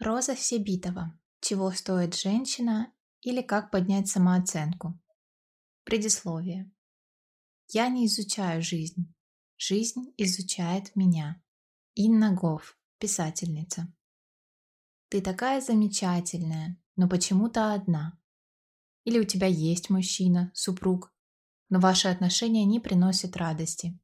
Роза Себитова. Чего стоит женщина или как поднять самооценку? Предисловие. Я не изучаю жизнь. Жизнь изучает меня. Инна Гов, писательница. Ты такая замечательная, но почему-то одна. Или у тебя есть мужчина, супруг, но ваши отношения не приносят радости.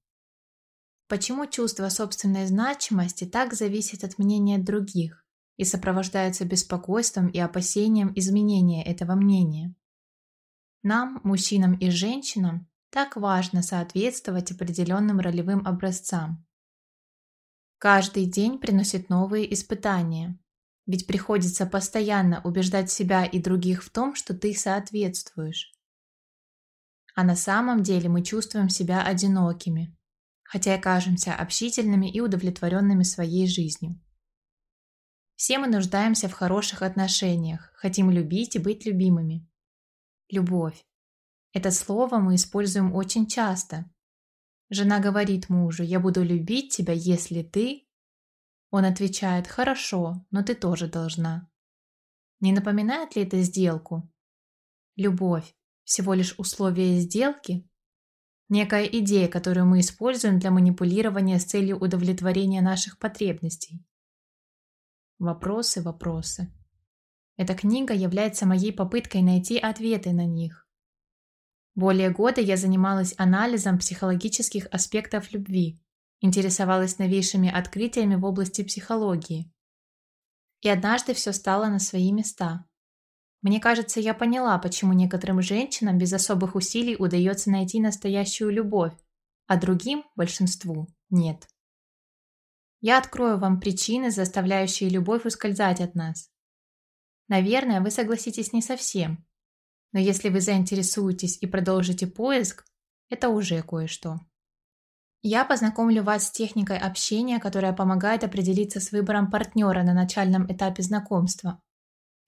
Почему чувство собственной значимости так зависит от мнения других? и сопровождается беспокойством и опасением изменения этого мнения. Нам, мужчинам и женщинам, так важно соответствовать определенным ролевым образцам. Каждый день приносит новые испытания, ведь приходится постоянно убеждать себя и других в том, что ты соответствуешь. А на самом деле мы чувствуем себя одинокими, хотя и кажемся общительными и удовлетворенными своей жизнью. Все мы нуждаемся в хороших отношениях, хотим любить и быть любимыми. Любовь. Это слово мы используем очень часто. Жена говорит мужу, я буду любить тебя, если ты... Он отвечает, хорошо, но ты тоже должна. Не напоминает ли это сделку? Любовь – всего лишь условие сделки? Некая идея, которую мы используем для манипулирования с целью удовлетворения наших потребностей. Вопросы, вопросы. Эта книга является моей попыткой найти ответы на них. Более года я занималась анализом психологических аспектов любви, интересовалась новейшими открытиями в области психологии. И однажды все стало на свои места. Мне кажется, я поняла, почему некоторым женщинам без особых усилий удается найти настоящую любовь, а другим, большинству, нет. Я открою вам причины, заставляющие любовь ускользать от нас. Наверное, вы согласитесь не совсем. Но если вы заинтересуетесь и продолжите поиск, это уже кое-что. Я познакомлю вас с техникой общения, которая помогает определиться с выбором партнера на начальном этапе знакомства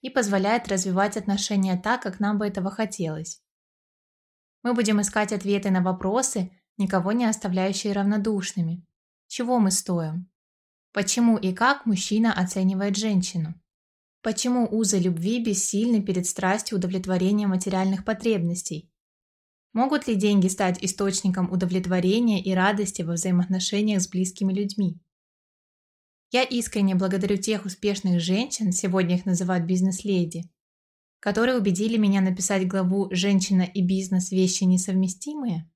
и позволяет развивать отношения так, как нам бы этого хотелось. Мы будем искать ответы на вопросы, никого не оставляющие равнодушными. Чего мы стоим? Почему и как мужчина оценивает женщину? Почему узы любви бессильны перед страстью удовлетворения материальных потребностей? Могут ли деньги стать источником удовлетворения и радости во взаимоотношениях с близкими людьми? Я искренне благодарю тех успешных женщин, сегодня их называют бизнес-леди, которые убедили меня написать главу «Женщина и бизнес. Вещи несовместимые»,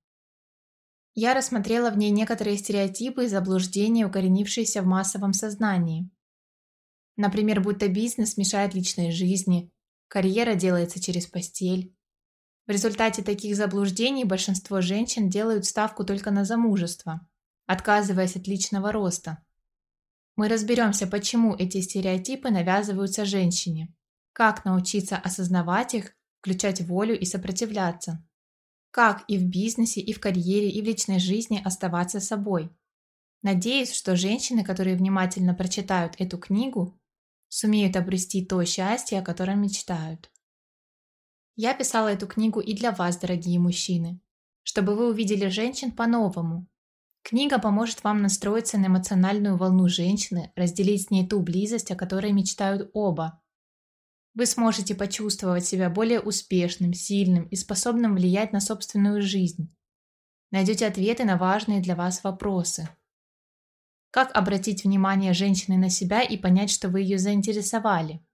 я рассмотрела в ней некоторые стереотипы и заблуждения, укоренившиеся в массовом сознании. Например, будто бизнес мешает личной жизни, карьера делается через постель. В результате таких заблуждений большинство женщин делают ставку только на замужество, отказываясь от личного роста. Мы разберемся, почему эти стереотипы навязываются женщине, как научиться осознавать их, включать волю и сопротивляться. Как и в бизнесе, и в карьере, и в личной жизни оставаться собой. Надеюсь, что женщины, которые внимательно прочитают эту книгу, сумеют обрести то счастье, о котором мечтают. Я писала эту книгу и для вас, дорогие мужчины, чтобы вы увидели женщин по-новому. Книга поможет вам настроиться на эмоциональную волну женщины, разделить с ней ту близость, о которой мечтают оба, вы сможете почувствовать себя более успешным, сильным и способным влиять на собственную жизнь. Найдете ответы на важные для вас вопросы. Как обратить внимание женщины на себя и понять, что вы ее заинтересовали?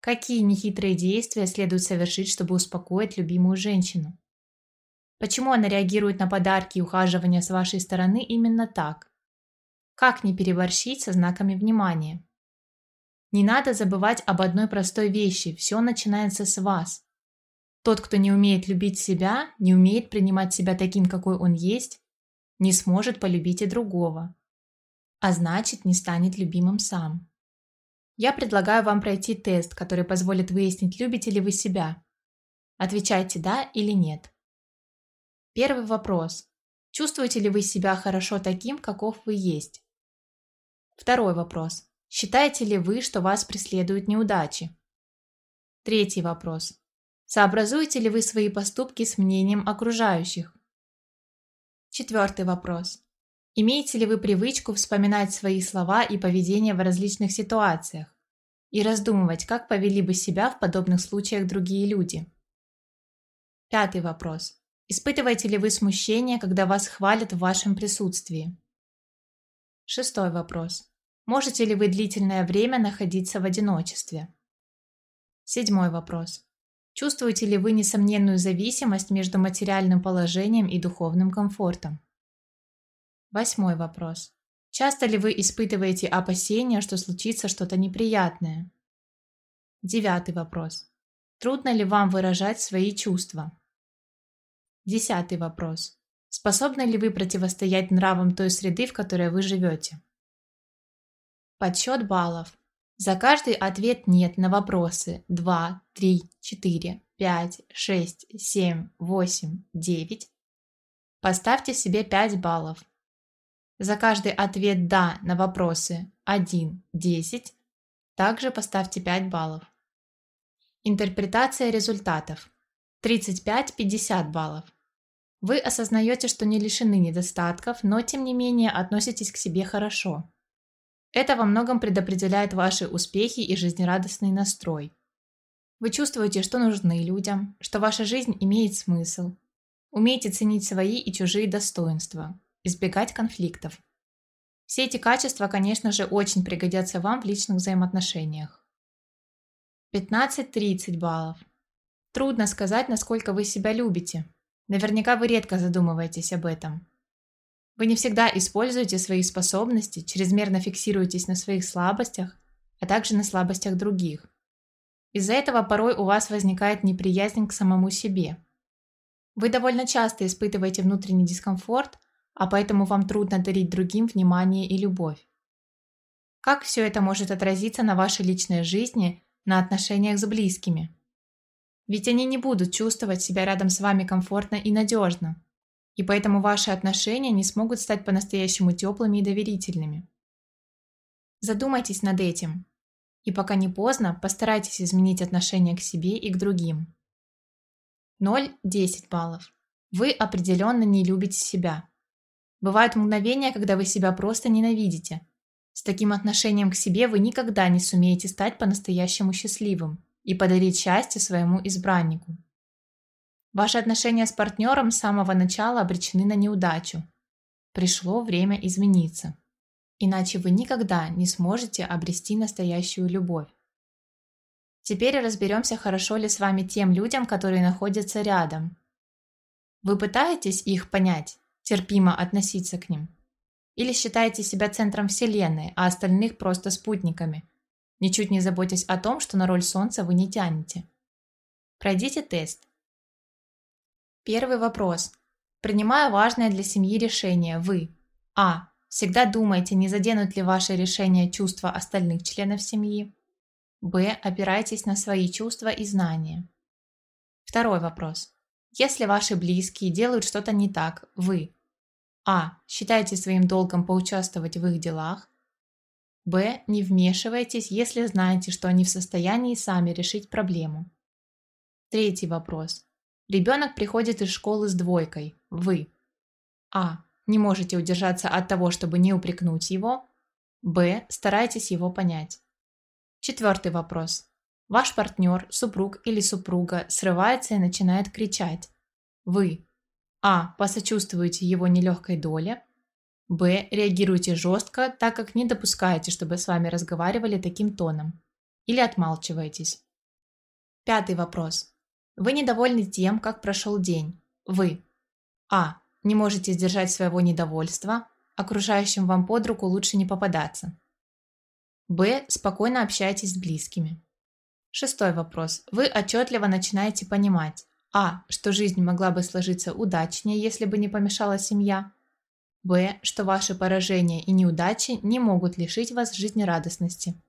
Какие нехитрые действия следует совершить, чтобы успокоить любимую женщину? Почему она реагирует на подарки и ухаживания с вашей стороны именно так? Как не переборщить со знаками внимания? Не надо забывать об одной простой вещи – все начинается с вас. Тот, кто не умеет любить себя, не умеет принимать себя таким, какой он есть, не сможет полюбить и другого, а значит не станет любимым сам. Я предлагаю вам пройти тест, который позволит выяснить, любите ли вы себя. Отвечайте «да» или «нет». Первый вопрос. Чувствуете ли вы себя хорошо таким, каков вы есть? Второй вопрос. Считаете ли вы, что вас преследуют неудачи? Третий вопрос. Сообразуете ли вы свои поступки с мнением окружающих? Четвертый вопрос. Имеете ли вы привычку вспоминать свои слова и поведение в различных ситуациях и раздумывать, как повели бы себя в подобных случаях другие люди? Пятый вопрос. Испытываете ли вы смущение, когда вас хвалят в вашем присутствии? Шестой вопрос. Можете ли вы длительное время находиться в одиночестве? Седьмой вопрос. Чувствуете ли вы несомненную зависимость между материальным положением и духовным комфортом? Восьмой вопрос. Часто ли вы испытываете опасения, что случится что-то неприятное? Девятый вопрос. Трудно ли вам выражать свои чувства? Десятый вопрос. Способны ли вы противостоять нравам той среды, в которой вы живете? Подсчет баллов. За каждый ответ «нет» на вопросы 2, 3, 4, 5, 6, 7, 8, 9 поставьте себе 5 баллов. За каждый ответ «да» на вопросы 1, 10 также поставьте 5 баллов. Интерпретация результатов. 35-50 баллов. Вы осознаете, что не лишены недостатков, но тем не менее относитесь к себе хорошо. Это во многом предопределяет ваши успехи и жизнерадостный настрой. Вы чувствуете, что нужны людям, что ваша жизнь имеет смысл. Умеете ценить свои и чужие достоинства, избегать конфликтов. Все эти качества, конечно же, очень пригодятся вам в личных взаимоотношениях. 15-30 баллов. Трудно сказать, насколько вы себя любите. Наверняка вы редко задумываетесь об этом. Вы не всегда используете свои способности, чрезмерно фиксируетесь на своих слабостях, а также на слабостях других. Из-за этого порой у вас возникает неприязнь к самому себе. Вы довольно часто испытываете внутренний дискомфорт, а поэтому вам трудно дарить другим внимание и любовь. Как все это может отразиться на вашей личной жизни, на отношениях с близкими? Ведь они не будут чувствовать себя рядом с вами комфортно и надежно и поэтому ваши отношения не смогут стать по-настоящему теплыми и доверительными. Задумайтесь над этим, и пока не поздно, постарайтесь изменить отношение к себе и к другим. 0-10 баллов. Вы определенно не любите себя. Бывают мгновения, когда вы себя просто ненавидите. С таким отношением к себе вы никогда не сумеете стать по-настоящему счастливым и подарить счастье своему избраннику. Ваши отношения с партнером с самого начала обречены на неудачу. Пришло время измениться. Иначе вы никогда не сможете обрести настоящую любовь. Теперь разберемся, хорошо ли с вами тем людям, которые находятся рядом. Вы пытаетесь их понять, терпимо относиться к ним? Или считаете себя центром Вселенной, а остальных просто спутниками, ничуть не заботясь о том, что на роль Солнца вы не тянете? Пройдите тест – Первый вопрос. Принимая важное для семьи решение, вы А. Всегда думайте, не заденут ли ваши решения чувства остальных членов семьи. Б. Опирайтесь на свои чувства и знания. Второй вопрос. Если ваши близкие делают что-то не так, вы А. Считаете своим долгом поучаствовать в их делах. Б. Не вмешивайтесь, если знаете, что они в состоянии сами решить проблему. Третий вопрос. Ребенок приходит из школы с двойкой. Вы. А. Не можете удержаться от того, чтобы не упрекнуть его. Б. Старайтесь его понять. Четвертый вопрос. Ваш партнер, супруг или супруга срывается и начинает кричать. Вы. А. Посочувствуете его нелегкой доле. Б. Реагируете жестко, так как не допускаете, чтобы с вами разговаривали таким тоном. Или отмалчиваетесь. Пятый вопрос. Вы недовольны тем, как прошел день. Вы А. Не можете сдержать своего недовольства. Окружающим вам под руку лучше не попадаться. Б. Спокойно общайтесь с близкими. Шестой вопрос. Вы отчетливо начинаете понимать А. Что жизнь могла бы сложиться удачнее, если бы не помешала семья. Б. Что ваши поражения и неудачи не могут лишить вас жизнерадостности.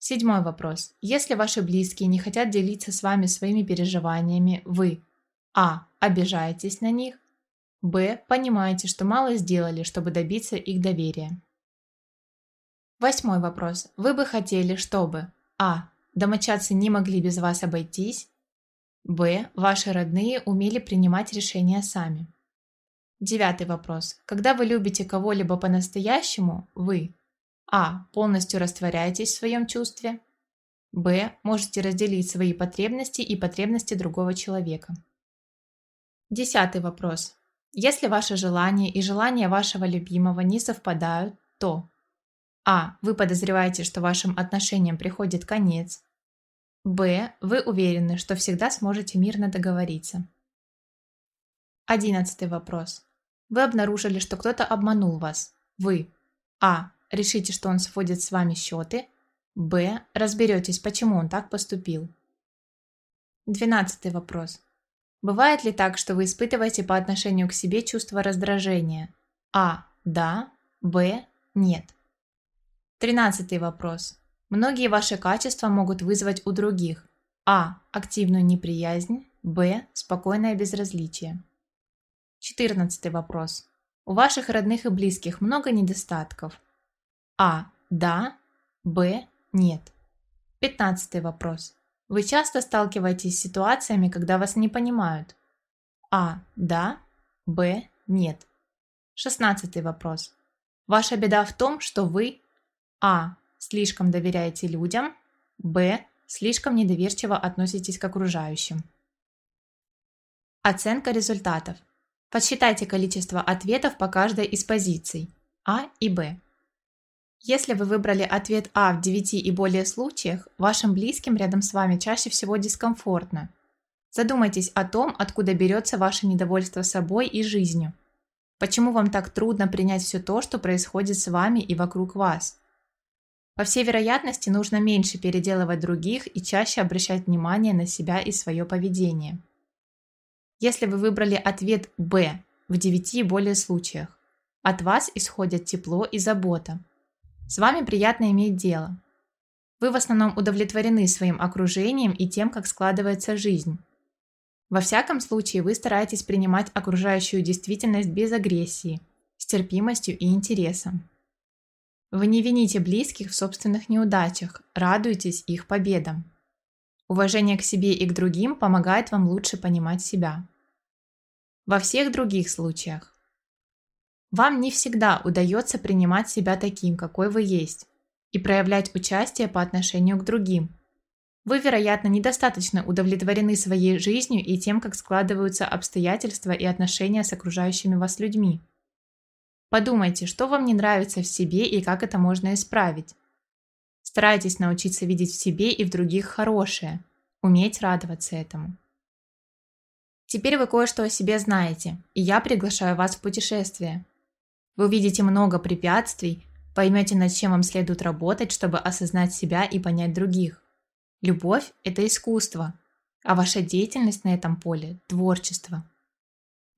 Седьмой вопрос. Если ваши близкие не хотят делиться с вами своими переживаниями, вы а. обижаетесь на них, б. понимаете, что мало сделали, чтобы добиться их доверия. Восьмой вопрос. Вы бы хотели, чтобы а. домочадцы не могли без вас обойтись, б. ваши родные умели принимать решения сами. Девятый вопрос. Когда вы любите кого-либо по-настоящему, вы а. Полностью растворяетесь в своем чувстве. Б. Можете разделить свои потребности и потребности другого человека. Десятый вопрос. Если ваши желания и желания вашего любимого не совпадают, то А. Вы подозреваете, что вашим отношениям приходит конец. Б. Вы уверены, что всегда сможете мирно договориться. Одиннадцатый вопрос. Вы обнаружили, что кто-то обманул вас. Вы. А решите, что он сводит с вами счеты. Б. Разберетесь, почему он так поступил. Двенадцатый вопрос. Бывает ли так, что вы испытываете по отношению к себе чувство раздражения? А. Да. Б. Нет. Тринадцатый вопрос. Многие ваши качества могут вызвать у других А. Активную неприязнь Б. Спокойное безразличие Четырнадцатый вопрос. У ваших родных и близких много недостатков а. Да. Б. Нет. Пятнадцатый вопрос. Вы часто сталкиваетесь с ситуациями, когда вас не понимают? А. Да. Б. Нет. Шестнадцатый вопрос. Ваша беда в том, что вы А. Слишком доверяете людям. Б. Слишком недоверчиво относитесь к окружающим. Оценка результатов. Подсчитайте количество ответов по каждой из позиций А и Б. Если вы выбрали ответ А в 9 и более случаях, вашим близким рядом с вами чаще всего дискомфортно. Задумайтесь о том, откуда берется ваше недовольство собой и жизнью. Почему вам так трудно принять все то, что происходит с вами и вокруг вас? По всей вероятности, нужно меньше переделывать других и чаще обращать внимание на себя и свое поведение. Если вы выбрали ответ «Б» в 9 и более случаях, от вас исходят тепло и забота – с вами приятно иметь дело. Вы в основном удовлетворены своим окружением и тем, как складывается жизнь. Во всяком случае, вы стараетесь принимать окружающую действительность без агрессии, с терпимостью и интересом. Вы не вините близких в собственных неудачах, радуетесь их победам. Уважение к себе и к другим помогает вам лучше понимать себя. Во всех других случаях вам не всегда удается принимать себя таким, какой вы есть, и проявлять участие по отношению к другим. Вы, вероятно, недостаточно удовлетворены своей жизнью и тем, как складываются обстоятельства и отношения с окружающими вас людьми. Подумайте, что вам не нравится в себе и как это можно исправить. Старайтесь научиться видеть в себе и в других хорошее, уметь радоваться этому. Теперь вы кое-что о себе знаете, и я приглашаю вас в путешествие. Вы увидите много препятствий, поймете, над чем вам следует работать, чтобы осознать себя и понять других. Любовь – это искусство, а ваша деятельность на этом поле – творчество.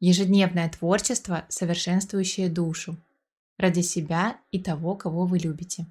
Ежедневное творчество, совершенствующее душу. Ради себя и того, кого вы любите.